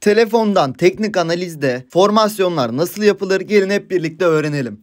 Telefondan teknik analizde formasyonlar nasıl yapılır gelin hep birlikte öğrenelim.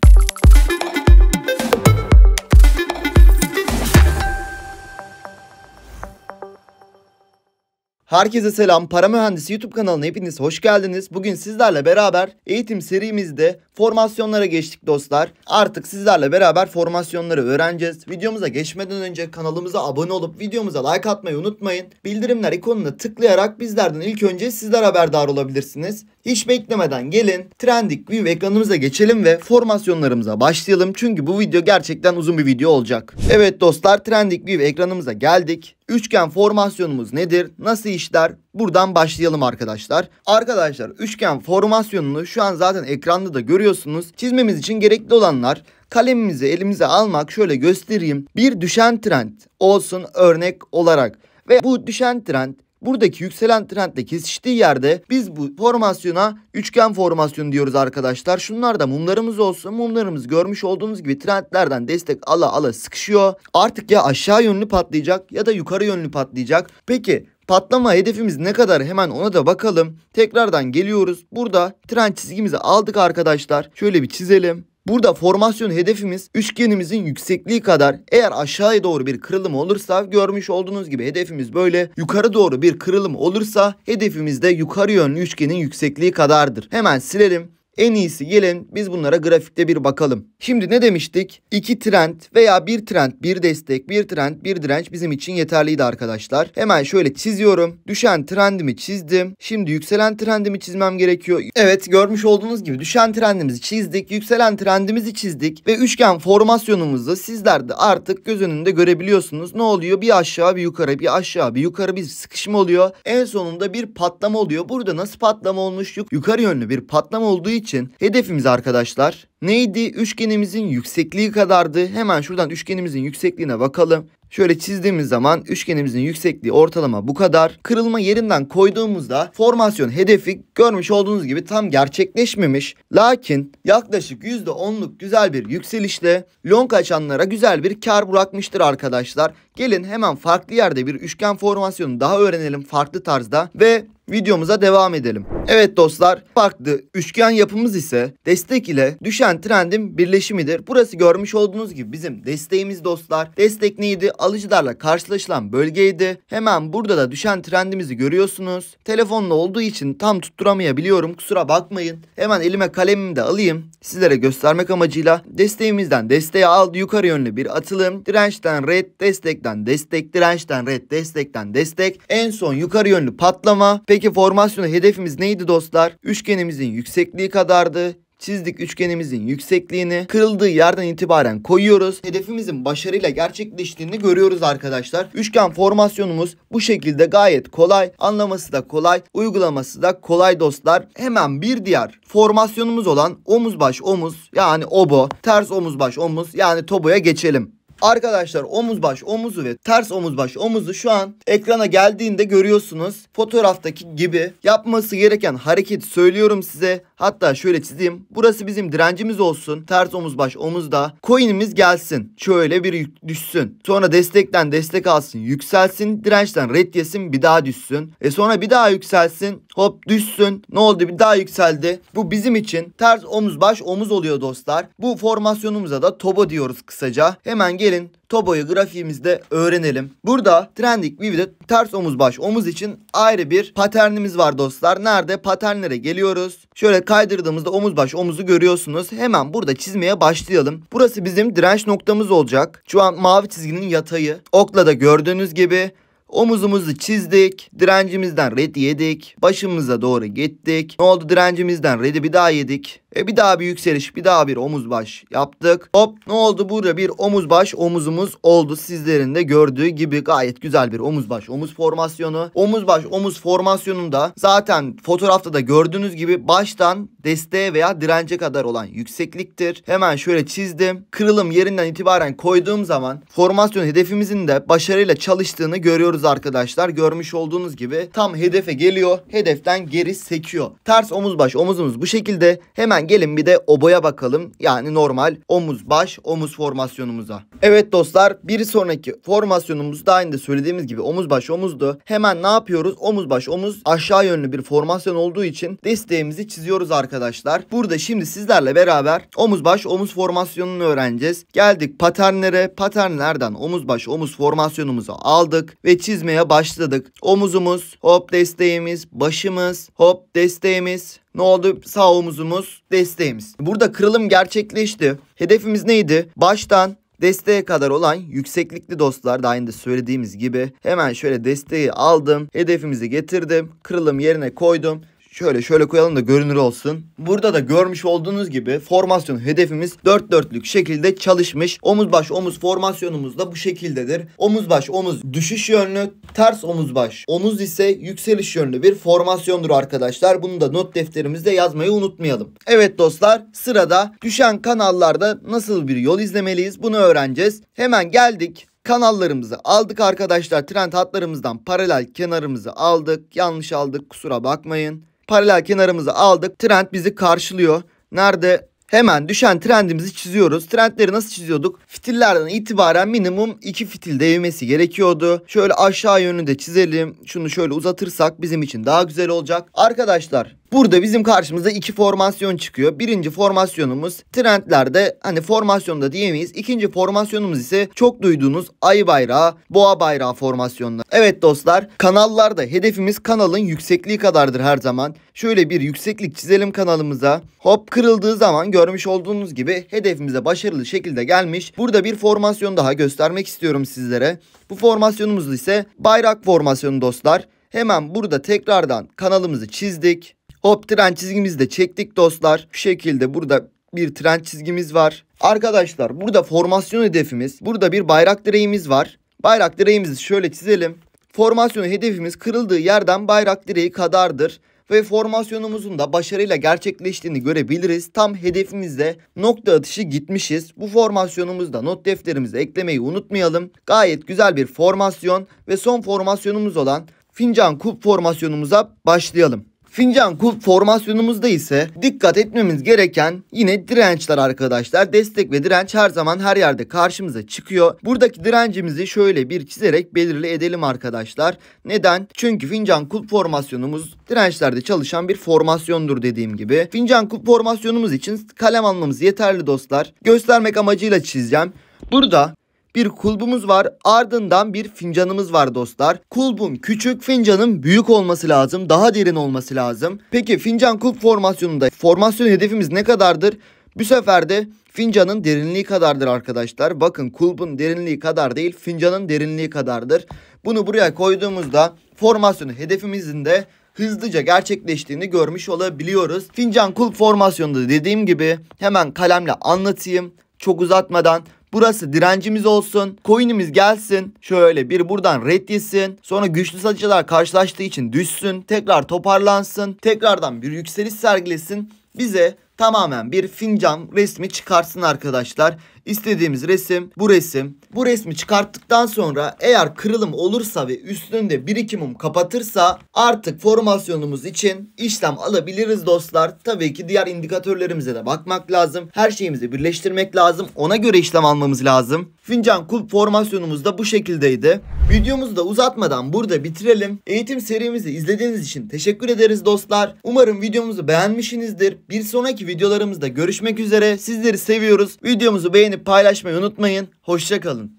Herkese selam. Para Mühendisi YouTube kanalına hepiniz hoş geldiniz. Bugün sizlerle beraber eğitim serimizde formasyonlara geçtik dostlar. Artık sizlerle beraber formasyonları öğreneceğiz. Videomuza geçmeden önce kanalımıza abone olup videomuza like atmayı unutmayın. Bildirimler ikonuna tıklayarak bizlerden ilk önce sizler haberdar olabilirsiniz. Hiç beklemeden gelin Trendik View ekranımıza geçelim ve formasyonlarımıza başlayalım. Çünkü bu video gerçekten uzun bir video olacak. Evet dostlar Trendik View ekranımıza geldik. Üçgen formasyonumuz nedir? Nasıl işler? Buradan başlayalım arkadaşlar. Arkadaşlar üçgen formasyonunu şu an zaten ekranda da görüyorsunuz. Çizmemiz için gerekli olanlar kalemimizi elimize almak şöyle göstereyim. Bir düşen trend olsun örnek olarak. Ve bu düşen trend buradaki yükselen trendle kesiştiği yerde biz bu formasyona üçgen formasyonu diyoruz arkadaşlar. Şunlar da mumlarımız olsun. Mumlarımız görmüş olduğunuz gibi trendlerden destek ala ala sıkışıyor. Artık ya aşağı yönlü patlayacak ya da yukarı yönlü patlayacak. Peki Patlama hedefimiz ne kadar hemen ona da bakalım. Tekrardan geliyoruz. Burada trend çizgimizi aldık arkadaşlar. Şöyle bir çizelim. Burada formasyon hedefimiz üçgenimizin yüksekliği kadar eğer aşağıya doğru bir kırılım olursa görmüş olduğunuz gibi hedefimiz böyle. Yukarı doğru bir kırılım olursa hedefimiz de yukarı yönlü üçgenin yüksekliği kadardır. Hemen silelim. En iyisi gelin biz bunlara grafikte bir bakalım. Şimdi ne demiştik? İki trend veya bir trend, bir destek, bir trend, bir direnç bizim için yeterliydi arkadaşlar. Hemen şöyle çiziyorum. Düşen trendimi çizdim. Şimdi yükselen trendimi çizmem gerekiyor. Evet görmüş olduğunuz gibi düşen trendimizi çizdik. Yükselen trendimizi çizdik. Ve üçgen formasyonumuzu sizler de artık göz önünde görebiliyorsunuz. Ne oluyor? Bir aşağı bir yukarı, bir aşağı bir yukarı bir sıkışma oluyor. En sonunda bir patlama oluyor. Burada nasıl patlama olmuş? Yukarı yönlü bir patlama olduğu için için hedefimiz arkadaşlar neydi? Üçgenimizin yüksekliği kadardı. Hemen şuradan üçgenimizin yüksekliğine bakalım. Şöyle çizdiğimiz zaman üçgenimizin yüksekliği ortalama bu kadar. Kırılma yerinden koyduğumuzda formasyon hedefi görmüş olduğunuz gibi tam gerçekleşmemiş. Lakin yaklaşık %10'luk güzel bir yükselişle long açanlara güzel bir kar bırakmıştır arkadaşlar. Gelin hemen farklı yerde bir üçgen formasyonu daha öğrenelim farklı tarzda ve videomuza devam edelim. Evet dostlar farklı üçgen yapımız ise destek ile düşen trendin birleşimidir. Burası görmüş olduğunuz gibi bizim desteğimiz dostlar. Destek neydi? Alıcılarla karşılaşılan bölgeydi. Hemen burada da düşen trendimizi görüyorsunuz. Telefonla olduğu için tam tutturamayabiliyorum kusura bakmayın. Hemen elime kalemimi de alayım sizlere göstermek amacıyla desteğimizden desteğe aldı yukarı yönlü bir atılım. Dirençten red destekten destek dirençten red destekten destek en son yukarı yönlü patlama. Peki Peki formasyonu hedefimiz neydi dostlar? Üçgenimizin yüksekliği kadardı. Çizdik üçgenimizin yüksekliğini kırıldığı yerden itibaren koyuyoruz. Hedefimizin başarıyla gerçekleştiğini görüyoruz arkadaşlar. Üçgen formasyonumuz bu şekilde gayet kolay. Anlaması da kolay, uygulaması da kolay dostlar. Hemen bir diğer formasyonumuz olan omuz baş omuz yani obo, ters omuz baş omuz yani toboya geçelim. Arkadaşlar omuz baş omuzu ve ters omuz baş omuzu şu an ekrana geldiğinde görüyorsunuz. Fotoğraftaki gibi yapması gereken hareket söylüyorum size. Hatta şöyle çizeyim. Burası bizim direncimiz olsun. Ters omuz baş omuzda. Coin'imiz gelsin. Şöyle bir düşsün. Sonra destekten destek alsın. Yükselsin. Dirençten red yesin. Bir daha düşsün. E sonra bir daha yükselsin. Hop düşsün. Ne oldu? Bir daha yükseldi. Bu bizim için ters omuz baş omuz oluyor dostlar. Bu formasyonumuza da tobo diyoruz kısaca. Hemen gelin Tobo'yu grafiğimizde öğrenelim. Burada trending Vivid'e ters omuz baş omuz için ayrı bir paternimiz var dostlar. Nerede? Paternlere geliyoruz. Şöyle kaydırdığımızda omuz baş omuzu görüyorsunuz. Hemen burada çizmeye başlayalım. Burası bizim direnç noktamız olacak. Şu an mavi çizginin yatayı. Okla da gördüğünüz gibi Omuzumuzu çizdik. Direncimizden red yedik. Başımıza doğru gittik. Ne oldu direncimizden red'i bir daha yedik. E bir daha bir yükseliş bir daha bir omuz baş yaptık. Hop ne oldu burada bir omuz baş omuzumuz oldu. Sizlerin de gördüğü gibi gayet güzel bir omuz baş omuz formasyonu. Omuz baş omuz formasyonunda zaten fotoğrafta da gördüğünüz gibi baştan desteğe veya dirence kadar olan yüksekliktir. Hemen şöyle çizdim. Kırılım yerinden itibaren koyduğum zaman formasyon hedefimizin de başarıyla çalıştığını görüyoruz alıyoruz arkadaşlar. Görmüş olduğunuz gibi tam hedefe geliyor. Hedeften geri sekiyor. Ters omuz baş omuzumuz bu şekilde. Hemen gelin bir de oboya bakalım. Yani normal omuz baş omuz formasyonumuza. Evet dostlar bir sonraki formasyonumuz daha önce söylediğimiz gibi omuz baş omuzdu. Hemen ne yapıyoruz? Omuz baş omuz aşağı yönlü bir formasyon olduğu için desteğimizi çiziyoruz arkadaşlar. Burada şimdi sizlerle beraber omuz baş omuz formasyonunu öğreneceğiz. Geldik paternlere. Paternlerden omuz baş omuz formasyonumuzu aldık ve çizmeye başladık. Omuzumuz, hop desteğimiz, başımız, hop desteğimiz, ne oldu? Sağ omuzumuz, desteğimiz. Burada kırılım gerçekleşti. Hedefimiz neydi? Baştan Desteğe kadar olan yükseklikli dostlar da aynı söylediğimiz gibi hemen şöyle desteği aldım. Hedefimizi getirdim. Kırılım yerine koydum Şöyle şöyle koyalım da görünür olsun. Burada da görmüş olduğunuz gibi formasyon hedefimiz 4 dörtlük şekilde çalışmış. Omuz baş omuz formasyonumuz da bu şekildedir. Omuz baş omuz düşüş yönlü, ters omuz baş omuz ise yükseliş yönlü bir formasyondur arkadaşlar. Bunu da not defterimizde yazmayı unutmayalım. Evet dostlar sırada düşen kanallarda nasıl bir yol izlemeliyiz bunu öğreneceğiz. Hemen geldik kanallarımızı aldık arkadaşlar. Trend hatlarımızdan paralel kenarımızı aldık. Yanlış aldık kusura bakmayın. Paralel kenarımızı aldık. Trend bizi karşılıyor. Nerede? Hemen düşen trendimizi çiziyoruz. Trendleri nasıl çiziyorduk? Fitillerden itibaren minimum 2 fitil değmesi gerekiyordu. Şöyle aşağı yönünü de çizelim. Şunu şöyle uzatırsak bizim için daha güzel olacak. Arkadaşlar Burada bizim karşımıza iki formasyon çıkıyor. Birinci formasyonumuz trendlerde hani formasyonda diyemeyiz. İkinci formasyonumuz ise çok duyduğunuz ay bayrağı, boğa bayrağı formasyonları. Evet dostlar kanallarda hedefimiz kanalın yüksekliği kadardır her zaman. Şöyle bir yükseklik çizelim kanalımıza. Hop kırıldığı zaman görmüş olduğunuz gibi hedefimize başarılı şekilde gelmiş. Burada bir formasyon daha göstermek istiyorum sizlere. Bu formasyonumuz ise bayrak formasyonu dostlar. Hemen burada tekrardan kanalımızı çizdik. Hop tren çizgimizi de çektik dostlar. Şu şekilde burada bir tren çizgimiz var. Arkadaşlar burada formasyon hedefimiz. Burada bir bayrak direğimiz var. Bayrak direğimizi şöyle çizelim. Formasyon hedefimiz kırıldığı yerden bayrak direği kadardır ve formasyonumuzun da başarıyla gerçekleştiğini görebiliriz. Tam hedefimizde nokta atışı gitmişiz. Bu formasyonumuzda not defterimize eklemeyi unutmayalım. Gayet güzel bir formasyon ve son formasyonumuz olan fincan kup formasyonumuza başlayalım. Fincan kulp formasyonumuzda ise dikkat etmemiz gereken yine dirençler arkadaşlar. Destek ve direnç her zaman her yerde karşımıza çıkıyor. Buradaki direncimizi şöyle bir çizerek belirli edelim arkadaşlar. Neden? Çünkü fincan kulp formasyonumuz dirençlerde çalışan bir formasyondur dediğim gibi. Fincan kulp formasyonumuz için kalem almamız yeterli dostlar. Göstermek amacıyla çizeceğim. Burada bir kulbumuz var. Ardından bir fincanımız var dostlar. Kulbun küçük, fincanın büyük olması lazım. Daha derin olması lazım. Peki fincan kulp formasyonunda formasyon hedefimiz ne kadardır? Bu sefer de fincanın derinliği kadardır arkadaşlar. Bakın kulbun derinliği kadar değil fincanın derinliği kadardır. Bunu buraya koyduğumuzda formasyonu hedefimizin de hızlıca gerçekleştiğini görmüş olabiliyoruz. Fincan kulp formasyonunda dediğim gibi hemen kalemle anlatayım. Çok uzatmadan Burası direncimiz olsun. Coin'imiz gelsin. Şöyle bir buradan red yesin. Sonra güçlü satıcılar karşılaştığı için düşsün. Tekrar toparlansın. Tekrardan bir yükseliş sergilesin. Bize tamamen bir fincan resmi çıkarsın arkadaşlar. İstediğimiz resim bu resim. Bu resmi çıkarttıktan sonra eğer kırılım olursa ve üstünde birikimim kapatırsa artık formasyonumuz için işlem alabiliriz dostlar. Tabii ki diğer indikatörlerimize de bakmak lazım. Her şeyimizi birleştirmek lazım. Ona göre işlem almamız lazım. Fincan kulp formasyonumuz da bu şekildeydi. Videomuzu da uzatmadan burada bitirelim. Eğitim serimizi izlediğiniz için teşekkür ederiz dostlar. Umarım videomuzu beğenmişsinizdir. Bir sonraki videolarımızda görüşmek üzere. Sizleri seviyoruz. Videomuzu beğenip paylaşmayı unutmayın. Hoşçakalın.